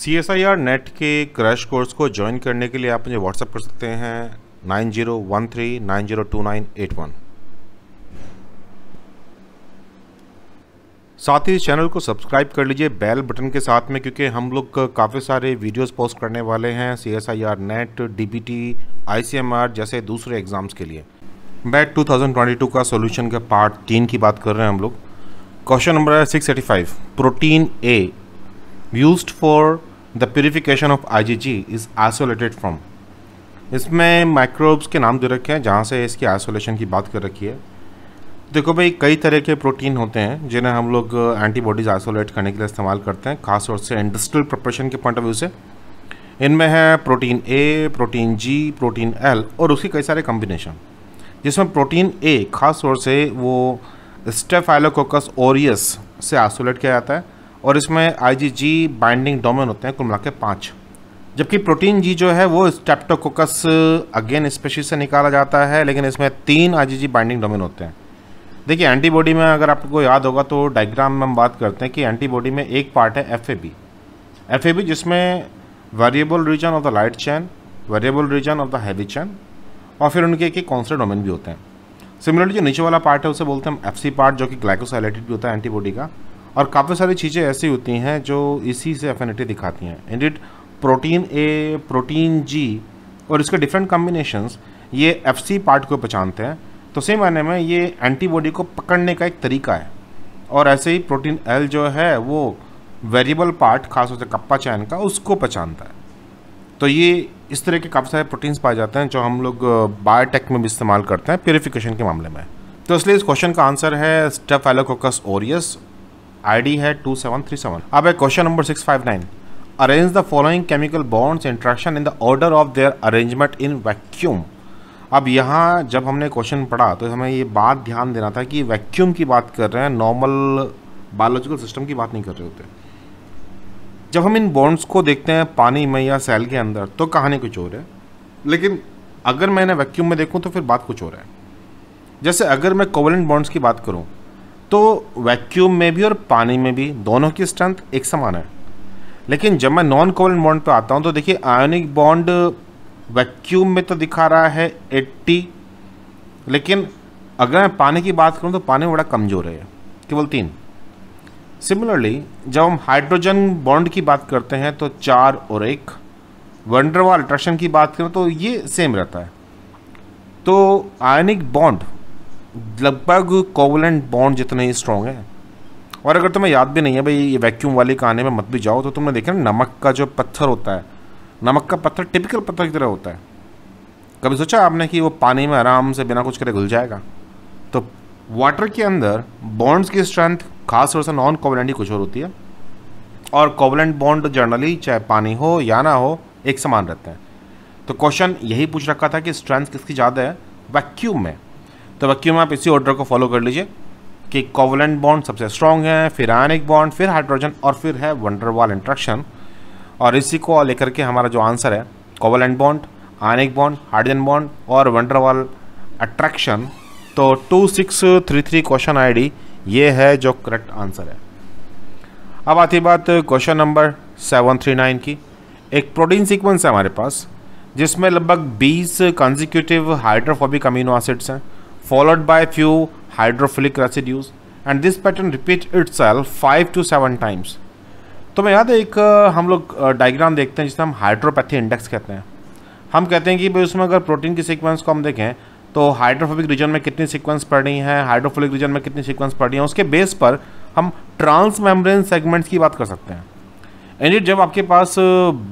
C S I R NET के crash course को join करने के लिए आप मुझे व्हाट्सअप कर सकते हैं nine zero one three nine zero two nine eight one साथ ही इस चैनल को सब्सक्राइब कर लीजिए बेल बटन के साथ में क्योंकि हम लोग काफ़ी सारे वीडियोस पोस्ट करने वाले हैं C S I R NET D B T I C M R जैसे दूसरे एग्ज़ाम्स के लिए बैट टू थाउजेंड ट्वेंटी टू का सोल्यूशन के पार्ट तीन की बात कर रहे हैं हम लोग क्वेश्चन नंबर है six eighty five protein A used for the purification of IgG is isolated from इसमें माइक्रोब्स के नाम दे रखे हैं जहाँ से इसकी आइसोलेशन की बात कर रखी है देखो भाई कई तरह के प्रोटीन होते हैं जिन्हें हम लोग एंटीबॉडीज़ uh, आइसोलेट करने के लिए इस्तेमाल करते हैं खास तौर से इंडस्ट्रियल प्रिपरेशन के पॉइंट ऑफ व्यू से इनमें है protein A protein G protein L और उसके कई सारे कॉम्बिनेशन जिसमें प्रोटीन ए खास तौर से वो स्टेफाइलोकोकस ओरियस से आइसोलेट किया जाता है और इसमें जी बाइंडिंग डोमेन होते हैं कुल मिला के पाँच जबकि प्रोटीन जी जो है वो स्टेप्टोकोकस अगेन स्पेशीज से निकाला जाता है लेकिन इसमें तीन आई बाइंडिंग डोमेन होते हैं देखिए एंटीबॉडी में अगर आपको याद होगा तो डायग्राम में हम बात करते हैं कि एंटीबॉडी में एक पार्ट है F A B F A B जिसमें variable region of the light chain variable region of the heavy chain और फिर उनके एक एक कौन से डोमेन भी होते हैं सिमिलरली जो नीचे वाला पार्ट है उसे बोलते हैं हम एफ सी पार्ट जो कि ग्लाइकोसाइलेटेड भी होता है एंटीबॉडी का और काफ़ी सारी चीज़ें ऐसी होती हैं जो इसी से एफिनिटी दिखाती हैं डिट प्रोटीन ए प्रोटीन जी और इसके डिफरेंट कॉम्बिनेशंस ये एफ सी पार्ट को पहचानते हैं तो सेम मायने में ये एंटीबॉडी को पकड़ने का एक तरीका है और ऐसे ही प्रोटीन एल जो है वो वेरिएबल पार्ट खास से कप्पा चैन का उसको पहचानता है तो ये इस तरह के काफ़ी सारे प्रोटीन्स पाए जाते हैं जो हम लोग बायोटेक में भी इस्तेमाल करते हैं प्योरीफिकेशन के मामले में तो इसलिए इस क्वेश्चन का आंसर है स्टेफ एलोकोकस ओरियस आईडी है 2737 अब है question number 659 arrange the following chemical bonds interaction in the order of their arrangement in vacuum अब यहाँ जब हमने क्वेश्चन पढ़ा तो हमें ये बात ध्यान देना था कि वैक्यूम की बात कर रहे हैं नॉर्मल बायोलॉजिकल सिस्टम की बात नहीं कर रहे होते जब हम इन बॉन्ड्स को देखते हैं पानी में या सेल के अंदर तो कहानी कुछ और है लेकिन अगर मैंने वैक्यूम में देखूँ तो फिर बात कुछ और है जैसे अगर मैं कोवलेंट बॉन्ड्स की बात करूँ तो वैक्यूम में भी और पानी में भी दोनों की स्ट्रेंथ एक समान है लेकिन जब मैं नॉन कोवलेंट बॉन्ड पे आता हूँ तो देखिए आयोनिक बॉन्ड वैक्यूम में तो दिखा रहा है 80 लेकिन अगर मैं पानी की बात करूँ तो पानी बड़ा कमज़ोर है केवल तीन सिमिलरली जब हम हाइड्रोजन बॉन्ड की बात करते हैं तो चार और एक वंडरवा अल्ट्रेशन की बात करें तो ये सेम रहता है तो आयनिक बॉन्ड लगभग कोवलेंट बॉन्ड जितने ही स्ट्रॉन्ग है और अगर तुम्हें याद भी नहीं है भाई ये वैक्यूम वाले कहानी में मत भी जाओ तो तुमने देखा ना नमक का जो पत्थर होता है नमक का पत्थर टिपिकल पत्थर की तरह होता है कभी सोचा आपने कि वो पानी में आराम से बिना कुछ करे घुल जाएगा तो वाटर के अंदर बॉन्ड्स की स्ट्रेंथ खास तौर से नॉन कोवलेंट ही कुछ और होती है और कोवलेंट बॉन्ड जनरली चाहे पानी हो या ना हो एक समान रहते हैं तो क्वेश्चन यही पूछ रखा था कि स्ट्रेंथ किसकी ज़्यादा है वैक्यूम में तो में आप इसी ऑर्डर को फॉलो कर लीजिए कि कोवलेंट बॉन्ड सबसे स्ट्रॉन्ग है फिर आयनिक बॉन्ड फिर हाइड्रोजन और फिर है वंडरवाल इंट्रक्शन और इसी को लेकर के हमारा जो आंसर है covalent bond ionic bond hydrogen bond और वंडरवाल अट्रैक्शन तो two six three three question ID ये है जो करेक्ट आंसर है अब आती बात question number seven three nine की एक प्रोटीन सीक्वेंस है हमारे पास जिसमें लगभग बीस कंजिक्यूटिव हाइड्रोफोबिक अमीनो एसिड्स हैं followed by few hydrophilic residues and this pattern repeats itself 5 to 7 times तो मैं याद है एक हम लोग डायग्राम देखते हैं जिसे हम हाइड्रोपैथी इंडेक्स कहते हैं हम कहते हैं कि भाई उसमें अगर प्रोटीन की सीक्वेंस को हम देखें तो हाइड्रोफोबिक रीजन में कितनी सीक्वेंस पड़ रही हैं हाइड्रोफोलिक रीजन में कितनी सीक्वेंस पड़ रही है उसके बेस पर हम ट्रांस मेम्ब्रेन सेगमेंट्स की बात कर सकते हैं यानी जब आपके पास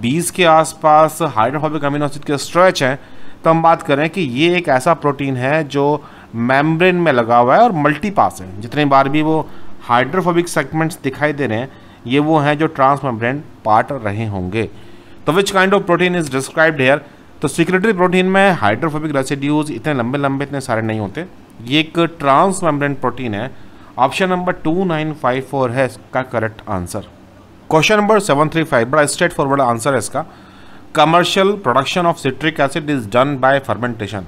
बीस के आसपास हाइड्रोफोबिक अमीनो के स्ट्रेच हैं तो हम बात करें कि ये एक ऐसा प्रोटीन है जो मेम्ब्रेन में लगा हुआ है और मल्टीपास है जितने बार भी वो हाइड्रोफोबिक सेगमेंट्स दिखाई दे रहे हैं ये वो हैं जो ट्रांसमेम्ब्रेन पार्ट रहे होंगे तो which kind of protein is described here तो सिक्रेटरी प्रोटीन में हाइड्रोफोबिक रेसिड्यूज इतने लंबे लंबे इतने सारे नहीं होते ये एक ट्रांसमेम्ब्रेन प्रोटीन है option number two nine five four है इसका correct answer question number seven three five बड़ा स्ट्रेट फॉरवर्ड आंसर है इसका commercial production of citric acid is done by fermentation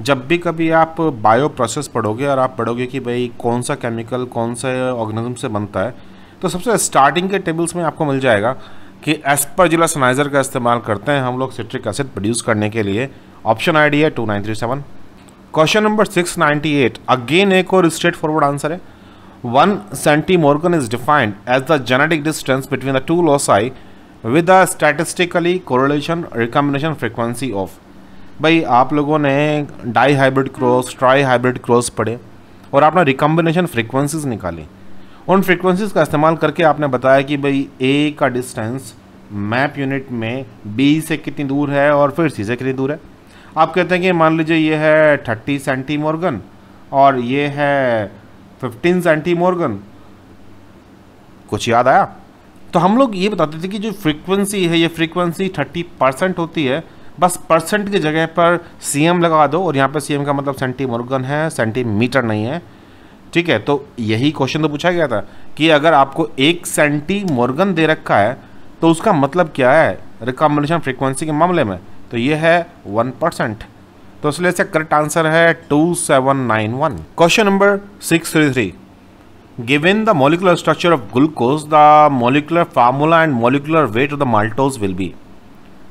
जब भी कभी आप बायो प्रोसेस पढ़ोगे और आप पढ़ोगे कि भाई कौन सा केमिकल कौन सा ऑर्गेनिज्म से बनता है तो सबसे स्टार्टिंग के टेबल्स में आपको मिल जाएगा कि सनाइजर का इस्तेमाल करते हैं हम लोग सिट्रिक एसिड प्रोड्यूस करने के लिए ऑप्शन आई डी है two nine three seven question number six ninety eight again एक और स्ट्रेट फॉरवर्ड आंसर है one centimorgan is defined as the genetic distance between the two loci with the statistically correlation recombination frequency of भाई आप लोगों ने dihybrid cross trihybrid cross पढ़े और आपने रिकम्बिनेशन फ्रिक्वेंसीज निकाली उन फ्रिक्वेंसीज का इस्तेमाल करके आपने बताया कि भाई ए का डिस्टेंस मैप यूनिट में बी से कितनी दूर है और फिर सी से कितनी दूर है आप कहते हैं कि मान लीजिए ये है थर्टी सेंटी मोर्गन और ये है फिफ्टीन सेंटी मोर्गन कुछ याद आया तो हम लोग ये बताते थे कि जो फ्रीक्वेंसी है ये फ्रीक्वेंसी थर्टी परसेंट होती है बस परसेंट की जगह पर सीएम लगा दो और यहाँ पर सीएम का मतलब सेंटी मुर्गन है सेंटीमीटर नहीं है ठीक है तो यही क्वेश्चन तो पूछा गया था कि अगर आपको एक सेंटी मुर्गन दे रखा है तो उसका मतलब क्या है रिकॉम्बिनेशन फ्रिक्वेंसी के मामले में तो ये है वन परसेंट तो इसलिए इसका करेक्ट आंसर है two seven nine one question number six three three given the molecular structure of glucose the molecular formula and molecular weight of the maltose will be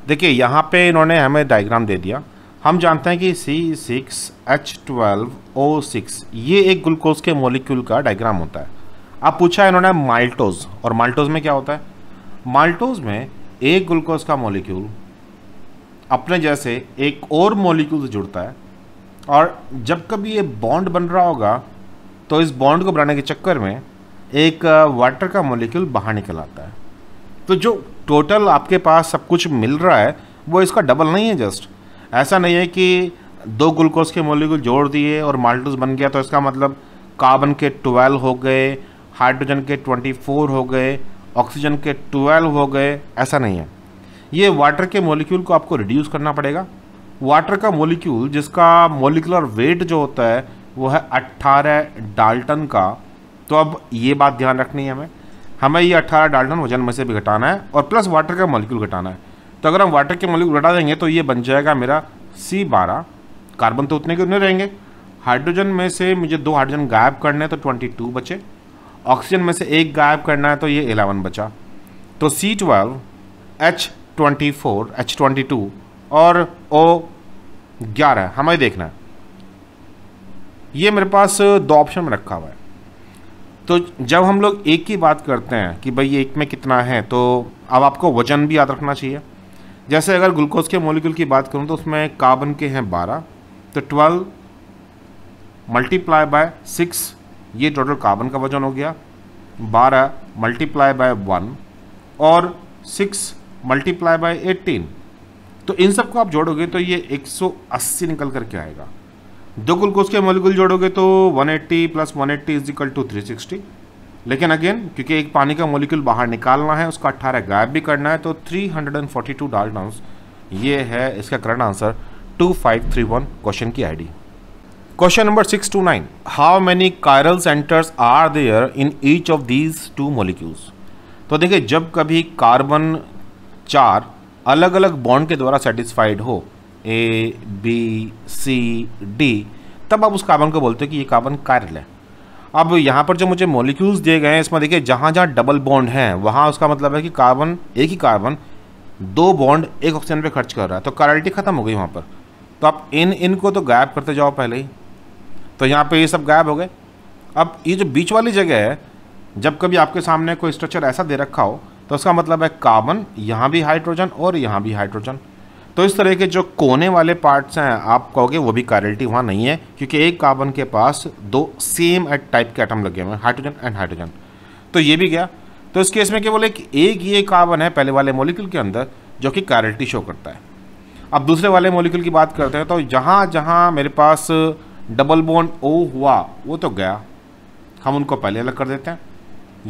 देखिए यहाँ पे इन्होंने हमें डायग्राम दे दिया हम जानते हैं कि C six H twelve O six ये एक ग्लूकोज के मोलिक्यूल का डायग्राम होता है अब पूछा इन्होंने माल्टोज और माल्टोज में क्या होता है माल्टोज में एक ग्लूकोज का मोलिक्यूल अपने जैसे एक और मोलिक्यूल से जुड़ता है और जब कभी ये बॉन्ड बन रहा होगा तो इस बॉन्ड को बनाने के चक्कर में एक वाटर uh, का मोलिक्यूल बाहर निकल आता है तो जो टोटल आपके पास सब कुछ मिल रहा है वो इसका डबल नहीं है जस्ट ऐसा नहीं है कि दो ग्लूकोज के मोलिक्यूल जोड़ दिए और माल्टोज बन गया तो इसका मतलब कार्बन के ट्वेल्व हो गए हाइड्रोजन के ट्वेंटी फोर हो गए ऑक्सीजन के ट्वेल्व हो गए ऐसा नहीं है ये वाटर के मोलिक्यूल को आपको रिड्यूस करना पड़ेगा वाटर का मोलिक्यूल जिसका मोलिकुलर वेट जो होता है वो है अट्ठारह डाल्टन का तो अब ये बात ध्यान रखनी है हमें हमें ये अट्ठारह डाल्टन वजन में से भी घटाना है और प्लस वाटर का मॉलिक्यूल घटाना है तो अगर हम वाटर के मॉलिक्यूल घटा देंगे तो ये बन जाएगा मेरा सी बारह कार्बन तो उतने के उतने रहेंगे हाइड्रोजन में से मुझे दो हाइड्रोजन गायब करने हैं तो ट्वेंटी टू बचे ऑक्सीजन में से एक गायब करना है तो ये एलेवन बचा तो C twelve H twenty four H twenty two और ओ ग्यारह हमें देखना है ये मेरे पास दो ऑप्शन में रखा हुआ है तो जब हम लोग एक की बात करते हैं कि भाई एक में कितना है तो अब आपको वजन भी याद रखना चाहिए जैसे अगर ग्लूकोज के मोलिक्यूल की बात करूँ तो उसमें कार्बन के हैं बारह तो ट्वेल्व मल्टीप्लाई बाय सिक्स ये टोटल कार्बन का वजन हो गया बारह मल्टीप्लाई बाय वन और सिक्स मल्टीप्लाई बाय एटीन तो इन सबको आप जोड़ोगे तो ये 180 निकल करके आएगा दो ग्लूकोज के मोलिकुल जोड़ोगे तो 180 eighty plus one eighty is equal to three लेकिन अगेन क्योंकि एक पानी का मोलिक्यूल बाहर निकालना है उसका 18 गायब भी करना है तो 342 डाउंस ये है इसका करंट आंसर 2531 क्वेश्चन की ID question number 629 how many chiral centers are there in each of these two molecules तो देखिए जब कभी कार्बन चार अलग अलग बॉन्ड के द्वारा सेटिस्फाइड हो ए बी सी डी तब आप उस कार्बन को बोलते हो कि ये कार्बन कार्यल है अब यहाँ पर जो मुझे मॉलिक्यूल्स दिए गए हैं इसमें देखिए जहाँ जहाँ डबल बॉन्ड हैं वहाँ उसका मतलब है कि कार्बन एक ही कार्बन दो बॉन्ड एक ऑक्सीजन पे खर्च कर रहा है तो कारलिटी ख़त्म हो गई वहाँ पर तो आप इन इन को तो गायब करते जाओ पहले ही तो यहाँ पर ये सब गायब हो गए अब ये जो बीच वाली जगह है जब कभी आपके सामने कोई स्ट्रक्चर ऐसा दे रखा हो तो उसका मतलब है कार्बन यहाँ भी हाइड्रोजन और यहाँ भी हाइड्रोजन तो इस तरह के जो कोने वाले पार्ट्स हैं आप कहोगे वो भी कारेलिटी वहाँ नहीं है क्योंकि एक कार्बन के पास दो सेम एट टाइप के आइटम लगे हुए हैं हाइड्रोजन एंड हाइड्रोजन तो ये भी गया तो इस केस में केवल एक एक ये कार्बन है पहले वाले मोलिक्यूल के अंदर जो कि कारेलिटी शो करता है अब दूसरे वाले मोलिक्यूल की बात करते हैं तो जहाँ जहाँ मेरे पास डबल बोन ओ हुआ वो तो गया हम उनको पहले अलग कर देते हैं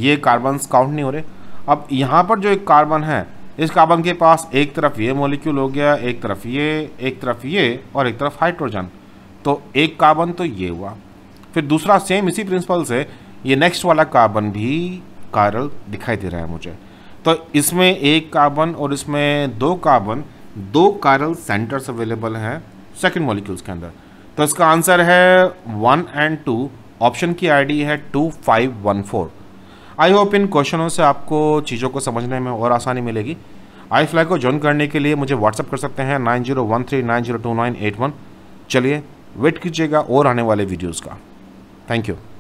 ये कार्बन काउंट नहीं हो रहे अब यहाँ पर जो एक कार्बन है इस कार्बन के पास एक तरफ ये मॉलिक्यूल हो गया एक तरफ ये एक तरफ ये और एक तरफ हाइड्रोजन तो एक कार्बन तो ये हुआ फिर दूसरा सेम इसी प्रिंसिपल से ये नेक्स्ट वाला कार्बन भी कारल दिखाई दे रहा है मुझे तो इसमें एक कार्बन और इसमें दो कार्बन दो कारल सेंटर्स अवेलेबल हैं सेकेंड मॉलिक्यूल्स के अंदर तो इसका आंसर है वन एंड टू ऑप्शन की आईडी है two five one four I hope इन क्वेश्चनों से आपको चीज़ों को समझने में और आसानी मिलेगी आई फ्लाई को ज्वाइन करने के लिए मुझे व्हाट्सअप कर सकते हैं nine zero one three nine zero two nine eight one चलिए वेट कीजिएगा और आने वाले वीडियोज़ का थैंक यू